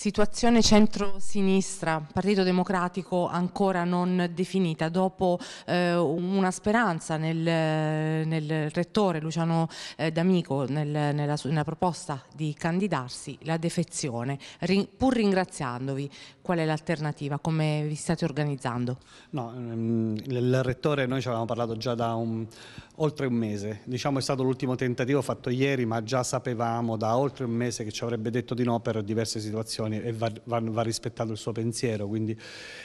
situazione centro-sinistra, Partito Democratico ancora non definita, dopo eh, una speranza nel, nel rettore Luciano eh, D'Amico, nel, nella, nella, proposta di candidarsi, la defezione. Rin, pur ringraziandovi, qual è l'alternativa? Come vi state organizzando? No, ehm, il rettore noi ci avevamo parlato già da un, oltre un mese, diciamo è stato l'ultimo tentativo fatto ieri, ma già sapevamo da oltre un mese che ci avrebbe detto di no per diverse situazioni posizioni e va, va, va rispettato il suo pensiero, quindi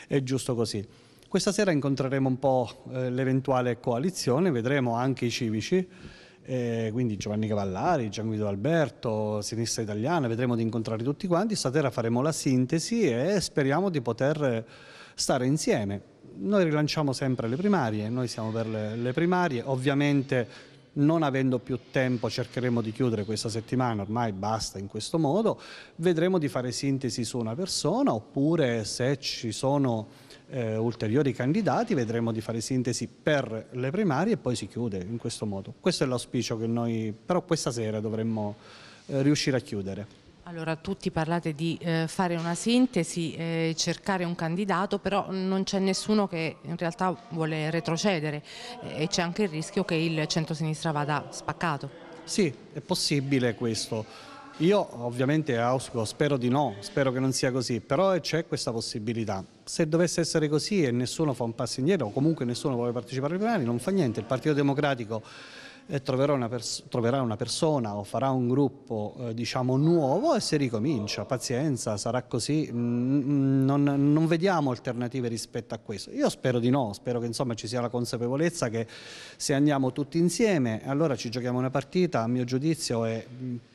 è giusto così. Questa sera incontreremo un po' eh, l'eventuale coalizione, vedremo anche i civici, eh, quindi Giovanni Cavallari, Gian Guido Alberto, Sinistra Italiana, vedremo di incontrare tutti quanti, stasera faremo la sintesi e speriamo di poter stare insieme. Noi rilanciamo sempre le primarie, noi siamo per le, le primarie, ovviamente non avendo più tempo cercheremo di chiudere questa settimana, ormai basta in questo modo, vedremo di fare sintesi su una persona oppure se ci sono eh, ulteriori candidati, vedremo di fare sintesi per le primarie e poi si chiude in questo modo. Questo è l'auspicio che noi però questa sera dovremmo eh, riuscire a chiudere. Allora, tutti parlate di eh, fare una sintesi, eh, cercare un candidato, però non c'è nessuno che in realtà vuole retrocedere eh, e c'è anche il rischio che il centro-sinistra vada spaccato. Sì, è possibile questo. Io ovviamente auspico, spero di no, spero che non sia così, però c'è questa possibilità. Se dovesse essere così e nessuno fa un passo indietro, o comunque nessuno vuole partecipare ai primarie, non fa niente, il Partito Democratico eh, troverà, una troverà, una persona o farà un gruppo eh, diciamo nuovo e si ricomincia, pazienza, sarà così, mm, non, non, vediamo alternative rispetto a questo. Io spero di no, spero che insomma, ci sia la consapevolezza che se andiamo tutti insieme allora ci giochiamo una partita, a mio giudizio, e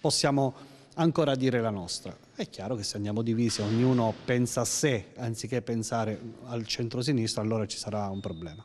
possiamo ancora dire la nostra. È chiaro che se andiamo divisi, ognuno pensa a sé anziché pensare al centro-sinistra, allora ci sarà un problema.